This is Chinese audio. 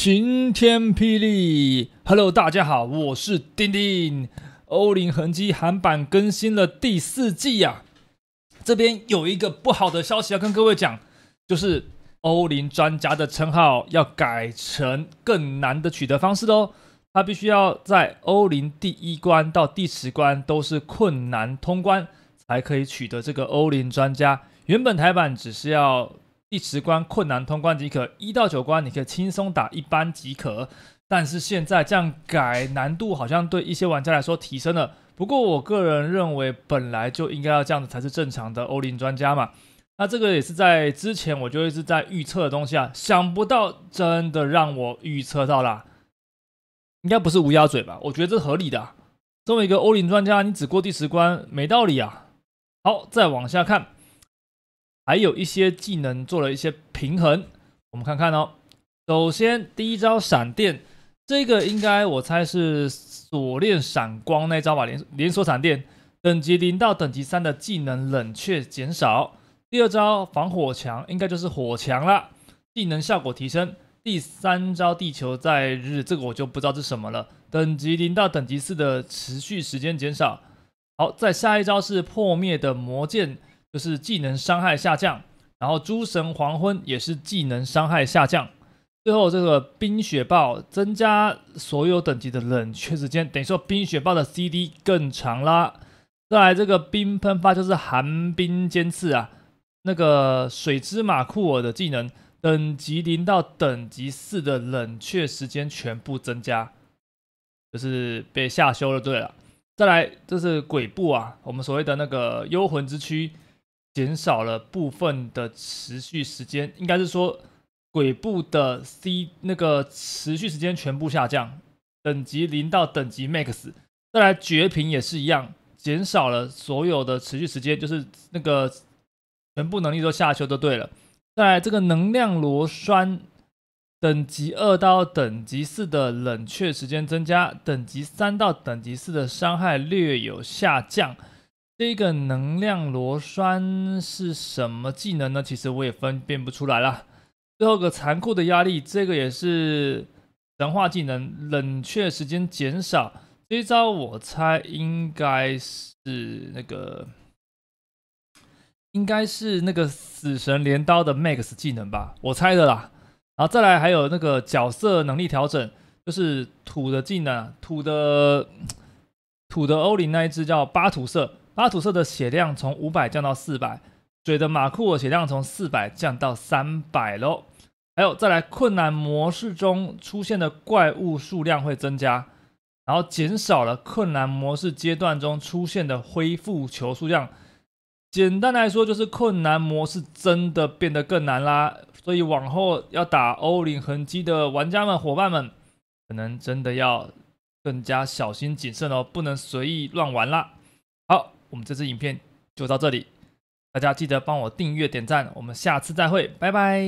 晴天霹雳！Hello，大家好，我是丁丁。欧林痕迹韩版更新了第四季呀，这边有一个不好的消息要跟各位讲，就是欧林专家的称号要改成更难的取得方式喽。他必须要在欧林第一关到第十关都是困难通关，才可以取得这个欧林专家。原本台版只是要。第十关困难通关即可，一到九关你可以轻松打一般即可。但是现在这样改难度，好像对一些玩家来说提升了。不过我个人认为，本来就应该要这样子才是正常的欧林专家嘛。那这个也是在之前，我就一直在预测的东西啊，想不到真的让我预测到啦。应该不是乌鸦嘴吧？我觉得这合理的。作为一个欧林专家，你只过第十关，没道理啊。好，再往下看。还有一些技能做了一些平衡，我们看看哦。首先，第一招闪电，这个应该我猜是锁链闪光那招吧，连连锁闪电，等级零到等级三的技能冷却减少。第二招防火墙，应该就是火墙了，技能效果提升。第三招地球在日，这个我就不知道是什么了，等级零到等级四的持续时间减少。好，在下一招是破灭的魔剑。就是技能伤害下降，然后诸神黄昏也是技能伤害下降，最后这个冰雪豹增加所有等级的冷却时间，等于说冰雪豹的 CD 更长啦。再来这个冰喷发就是寒冰尖刺啊，那个水之马库尔的技能，等级零到等级四的冷却时间全部增加，就是被下修了，对了。再来这是鬼步啊，我们所谓的那个幽魂之躯。减少了部分的持续时间，应该是说鬼步的 C 那个持续时间全部下降，等级零到等级 max，再来绝平也是一样，减少了所有的持续时间，就是那个全部能力都下修都对了。再来这个能量螺栓，等级二到等级四的冷却时间增加，等级三到等级四的伤害略有下降。这个能量螺栓是什么技能呢？其实我也分辨不出来啦。最后个残酷的压力，这个也是强化技能，冷却时间减少。这一招我猜应该是那个，应该是那个死神镰刀的 MAX 技能吧，我猜的啦。然后再来还有那个角色能力调整，就是土的技能，土的土的欧琳那一只叫巴土色。阿土色的血量从五百降到四百，水的马库尔血量从四百降到三百喽。还有，再来，困难模式中出现的怪物数量会增加，然后减少了困难模式阶段中出现的恢复球数量。简单来说，就是困难模式真的变得更难啦。所以往后要打欧林痕迹的玩家们、伙伴们，可能真的要更加小心谨慎哦，不能随意乱玩啦。我们这支影片就到这里，大家记得帮我订阅、点赞，我们下次再会，拜拜。